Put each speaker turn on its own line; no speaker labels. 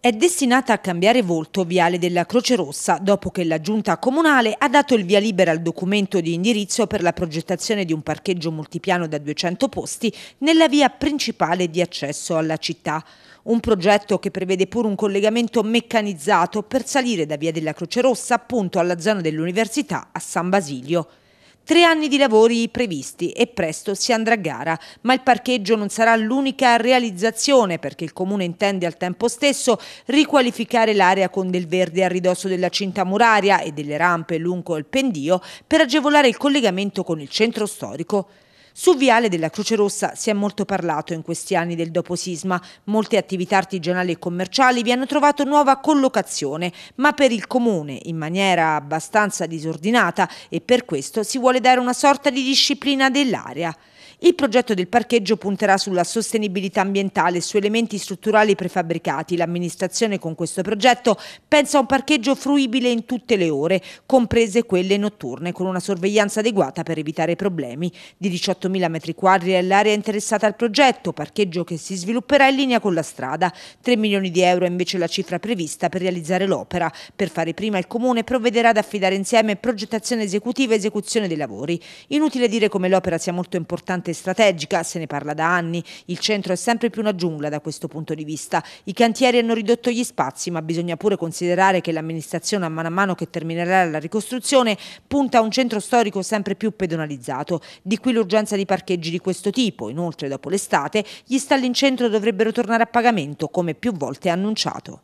È destinata a cambiare volto Viale della Croce Rossa dopo che la Giunta Comunale ha dato il via libera al documento di indirizzo per la progettazione di un parcheggio multipiano da 200 posti nella via principale di accesso alla città. Un progetto che prevede pure un collegamento meccanizzato per salire da Via della Croce Rossa appunto alla zona dell'Università a San Basilio. Tre anni di lavori previsti e presto si andrà a gara, ma il parcheggio non sarà l'unica realizzazione perché il Comune intende al tempo stesso riqualificare l'area con del verde a ridosso della cinta muraria e delle rampe lungo il pendio per agevolare il collegamento con il centro storico. Su Viale della Croce Rossa si è molto parlato in questi anni del dopo sisma. Molte attività artigianali e commerciali vi hanno trovato nuova collocazione, ma per il comune in maniera abbastanza disordinata e per questo si vuole dare una sorta di disciplina dell'area. Il progetto del parcheggio punterà sulla sostenibilità ambientale e su elementi strutturali prefabbricati. L'amministrazione con questo progetto pensa a un parcheggio fruibile in tutte le ore, comprese quelle notturne, con una sorveglianza adeguata per evitare problemi. Di 18.000 m2 è l'area interessata al progetto, parcheggio che si svilupperà in linea con la strada. 3 milioni di euro è invece la cifra prevista per realizzare l'opera. Per fare prima il Comune provvederà ad affidare insieme progettazione esecutiva e esecuzione dei lavori. Inutile dire come l'opera sia molto importante importante e strategica, se ne parla da anni, il centro è sempre più una giungla da questo punto di vista. I cantieri hanno ridotto gli spazi, ma bisogna pure considerare che l'amministrazione a mano a mano che terminerà la ricostruzione punta a un centro storico sempre più pedonalizzato, di qui l'urgenza di parcheggi di questo tipo. Inoltre, dopo l'estate, gli stalli in centro dovrebbero tornare a pagamento, come più volte annunciato.